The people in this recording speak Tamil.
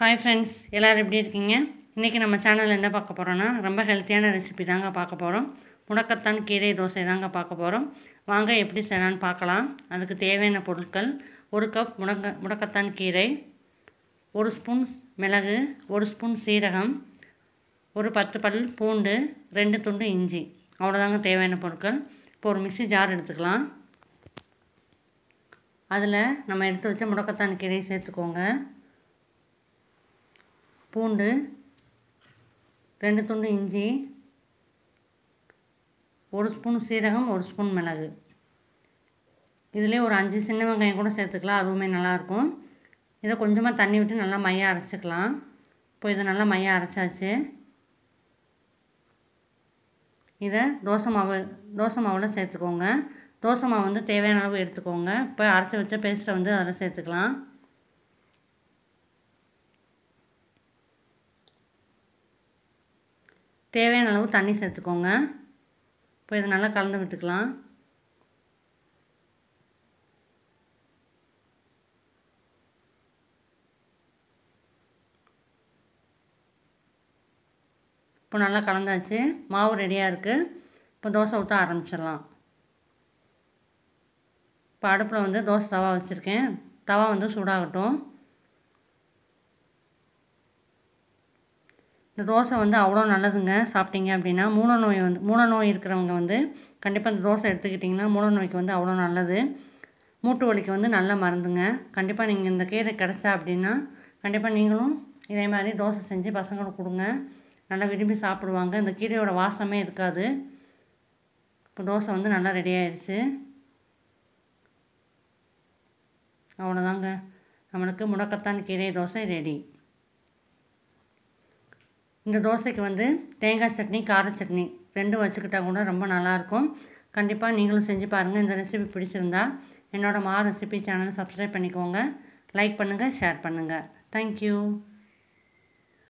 ஹாய் ஃப்ரெண்ட்ஸ் எல்லோரும் எப்படி இருக்கீங்க இன்றைக்கி நம்ம சேனலில் என்ன பார்க்க போகிறோன்னா ரொம்ப ஹெல்த்தியான ரெசிபி தாங்க பார்க்க போகிறோம் முடக்கத்தான் கீரை தோசை தாங்க பார்க்க போகிறோம் வாங்க எப்படி செய்யலான்னு பார்க்கலாம் அதுக்கு தேவையான பொருட்கள் ஒரு கப் முடக்க முடக்கத்தான் கீரை ஒரு ஸ்பூன் மிளகு ஒரு ஸ்பூன் சீரகம் ஒரு பத்து பல் பூண்டு ரெண்டு துண்டு இஞ்சி அவ்வளோதாங்க தேவையான பொருட்கள் இப்போ ஒரு மிக்சி ஜார் எடுத்துக்கலாம் அதில் நம்ம எடுத்து வச்ச முடக்கத்தான் கீரையை சேர்த்துக்கோங்க பூண்டு ரெண்டு துண்டு இஞ்சி ஒரு ஸ்பூன் சீரகம் ஒரு ஸ்பூன் மிளகு இதுலேயே ஒரு அஞ்சு சின்ன வெங்காயம் கூட சேர்த்துக்கலாம் அதுவுமே நல்லாயிருக்கும் இதை கொஞ்சமாக தண்ணி விட்டு நல்லா மையாக அரைச்சிக்கலாம் இப்போ இதை நல்லா மையாக அரைச்சாச்சு இதை தோசை மாவு தோசை மாவில் சேர்த்துக்கோங்க தோசை மாவு வந்து தேவையான அளவு எடுத்துக்கோங்க இப்போ அரைச்சி வச்ச பேஸ்ட்டை வந்து அதில் சேர்த்துக்கலாம் தேவையான அளவு தண்ணி சேர்த்துக்கோங்க இப்போ இதை நல்லா கலந்து விட்டுக்கலாம் இப்போ நல்லா கலந்தாச்சு மாவு ரெடியாக இருக்குது இப்போ தோசை ஊற்ற ஆரம்பிச்சிடலாம் இப்போ அடுப்பில் வந்து தோசை தவா வச்சுருக்கேன் தவா வந்து சூடாகட்டும் இந்த தோசை வந்து அவ்வளோ நல்லதுங்க சாப்பிட்டீங்க அப்படின்னா மூல நோய் வந்து மூல நோய் இருக்கிறவங்க வந்து கண்டிப்பாக இந்த தோசை எடுத்துக்கிட்டிங்கன்னா மூல நோய்க்கு வந்து அவ்வளோ நல்லது மூட்டு வலிக்கு வந்து நல்ல மருந்துங்க கண்டிப்பாக நீங்கள் இந்த கீரை கிடச்சா அப்படின்னா கண்டிப்பாக நீங்களும் இதே மாதிரி தோசை செஞ்சு பசங்களுக்கு கொடுங்க நல்லா விரும்பி சாப்பிடுவாங்க இந்த கீரையோட வாசமே இருக்காது இப்போ தோசை வந்து நல்லா ரெடி ஆயிடுச்சு அவ்வளோதாங்க நம்மளுக்கு முடக்கத்தான் கீரை தோசை ரெடி இந்த தோசைக்கு வந்து தேங்காய் சட்னி கார சட்னி ரெண்டும் வச்சுக்கிட்டா கூட ரொம்ப நல்லாயிருக்கும் கண்டிப்பாக நீங்களும் செஞ்சு பாருங்கள் இந்த ரெசிபி பிடிச்சிருந்தா என்னோடய மா ரெசிபி சேனல் சப்ஸ்கிரைப் பண்ணிக்கோங்க லைக் பண்ணுங்கள் ஷேர் பண்ணுங்கள் தேங்க்யூ